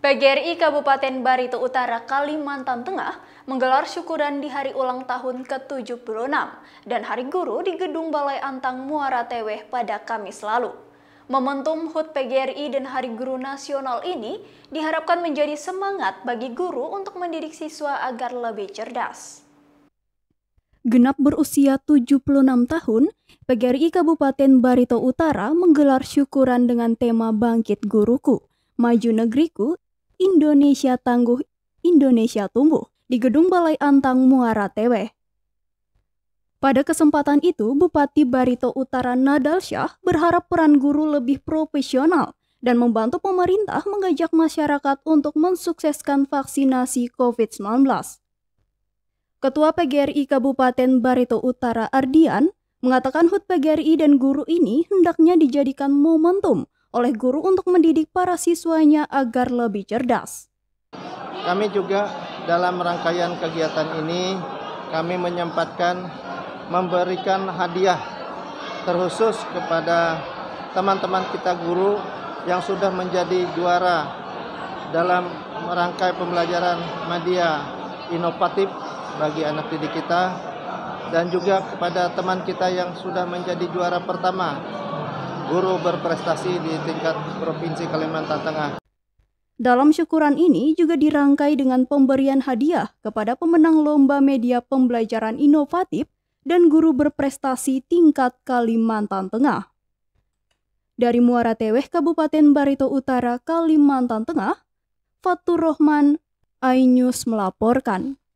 PGRI Kabupaten Barito Utara, Kalimantan Tengah menggelar syukuran di hari ulang tahun ke-76 dan Hari Guru di Gedung Balai Antang Muara Teweh pada Kamis lalu. Momentum HUT PGRI dan Hari Guru Nasional ini diharapkan menjadi semangat bagi guru untuk mendidik siswa agar lebih cerdas. Genap berusia 76 tahun, PGRI Kabupaten Barito Utara menggelar syukuran dengan tema Bangkit Guruku. Maju Negeriku Indonesia Tangguh Indonesia Tumbuh di Gedung Balai Antang Muara TW. Pada kesempatan itu, Bupati Barito Utara Nadal Syah berharap peran guru lebih profesional dan membantu pemerintah mengajak masyarakat untuk mensukseskan vaksinasi COVID-19. Ketua PGRI Kabupaten Barito Utara Ardian mengatakan HUT PGRI dan guru ini hendaknya dijadikan momentum oleh guru untuk mendidik para siswanya agar lebih cerdas. Kami juga dalam rangkaian kegiatan ini kami menyempatkan memberikan hadiah terkhusus kepada teman-teman kita guru yang sudah menjadi juara dalam merangkai pembelajaran media inovatif bagi anak didik kita dan juga kepada teman kita yang sudah menjadi juara pertama guru berprestasi di tingkat Provinsi Kalimantan Tengah. Dalam syukuran ini juga dirangkai dengan pemberian hadiah kepada pemenang Lomba Media Pembelajaran Inovatif dan Guru Berprestasi Tingkat Kalimantan Tengah. Dari Muara Teweh, Kabupaten Barito Utara, Kalimantan Tengah, Fatur Rohman, iNews melaporkan.